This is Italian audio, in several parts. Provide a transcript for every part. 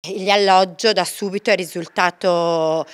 Gli L'alloggio da subito è risultato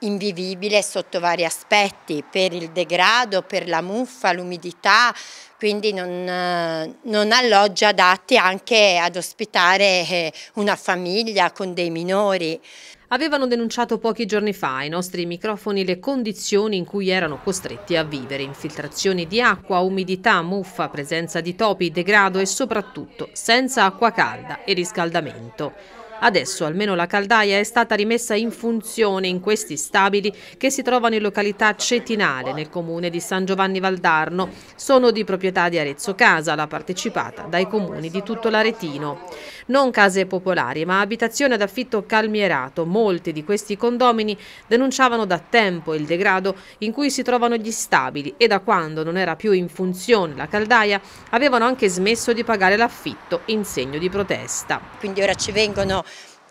invivibile sotto vari aspetti, per il degrado, per la muffa, l'umidità, quindi non, non alloggi adatti anche ad ospitare eh, una famiglia con dei minori. Avevano denunciato pochi giorni fa ai nostri microfoni le condizioni in cui erano costretti a vivere, infiltrazioni di acqua, umidità, muffa, presenza di topi, degrado e soprattutto senza acqua calda e riscaldamento. Adesso almeno la caldaia è stata rimessa in funzione in questi stabili che si trovano in località Cetinale, nel comune di San Giovanni Valdarno. Sono di proprietà di Arezzo Casa, la partecipata dai comuni di tutto l'Aretino. Non case popolari, ma abitazioni ad affitto calmierato. Molti di questi condomini denunciavano da tempo il degrado in cui si trovano gli stabili e da quando non era più in funzione la caldaia avevano anche smesso di pagare l'affitto in segno di protesta. Quindi ora ci vengono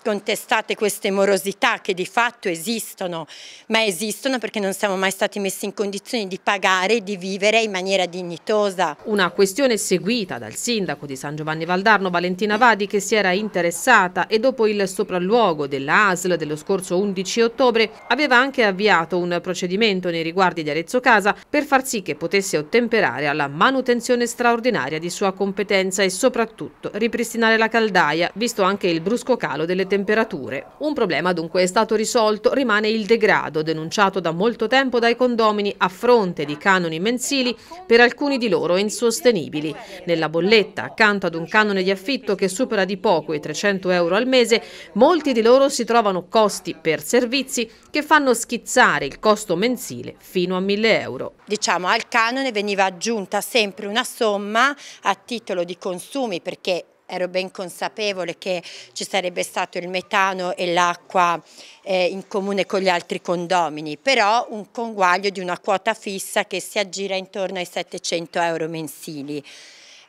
contestate queste morosità che di fatto esistono, ma esistono perché non siamo mai stati messi in condizioni di pagare e di vivere in maniera dignitosa. Una questione seguita dal sindaco di San Giovanni Valdarno Valentina Vadi che si era interessata e dopo il sopralluogo dell'ASL dello scorso 11 ottobre aveva anche avviato un procedimento nei riguardi di Arezzo Casa per far sì che potesse ottemperare alla manutenzione straordinaria di sua competenza e soprattutto ripristinare la caldaia, visto anche il brusco calo delle temperature. Un problema dunque è stato risolto, rimane il degrado denunciato da molto tempo dai condomini a fronte di canoni mensili per alcuni di loro insostenibili. Nella bolletta, accanto ad un canone di affitto che supera di poco i 300 euro al mese, molti di loro si trovano costi per servizi che fanno schizzare il costo mensile fino a 1000 euro. Diciamo al canone veniva aggiunta sempre una somma a titolo di consumi perché ero ben consapevole che ci sarebbe stato il metano e l'acqua eh, in comune con gli altri condomini, però un conguaglio di una quota fissa che si aggira intorno ai 700 euro mensili.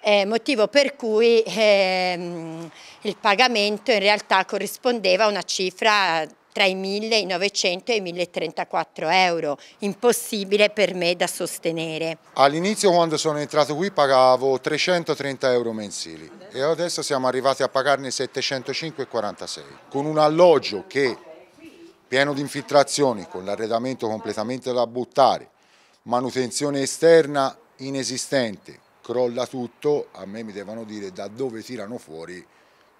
Eh, motivo per cui ehm, il pagamento in realtà corrispondeva a una cifra tra i 1.900 e i 1.034 euro, impossibile per me da sostenere. All'inizio quando sono entrato qui pagavo 330 euro mensili e adesso siamo arrivati a pagarne 705,46 con un alloggio che pieno di infiltrazioni, con l'arredamento completamente da buttare, manutenzione esterna inesistente, crolla tutto, a me mi devono dire da dove tirano fuori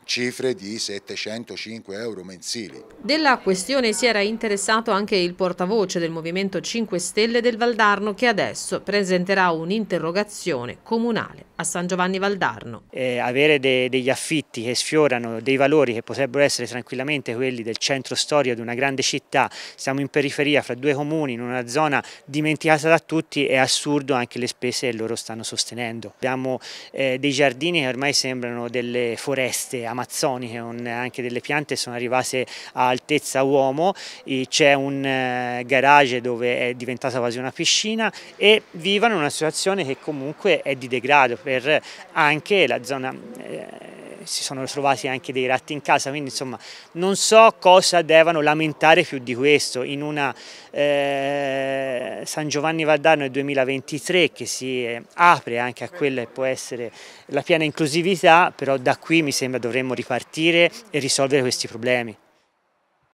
cifre di 705 euro mensili. Della questione si era interessato anche il portavoce del Movimento 5 Stelle del Valdarno che adesso presenterà un'interrogazione comunale a San Giovanni Valdarno. Eh, avere de degli affitti che sfiorano dei valori che potrebbero essere tranquillamente quelli del centro storico di una grande città, siamo in periferia fra due comuni in una zona dimenticata da tutti, è assurdo anche le spese che loro stanno sostenendo. Abbiamo eh, dei giardini che ormai sembrano delle foreste amazzoniche, un, anche delle piante sono arrivate a altezza uomo, c'è un eh, garage dove è diventata quasi una piscina e vivono in una situazione che comunque è di degrado per anche la zona eh, si sono trovati anche dei ratti in casa, quindi insomma non so cosa devono lamentare più di questo in una eh, San Giovanni Valdarno del 2023 che si eh, apre anche a quella che può essere la piena inclusività, però da qui mi sembra dovremmo ripartire e risolvere questi problemi.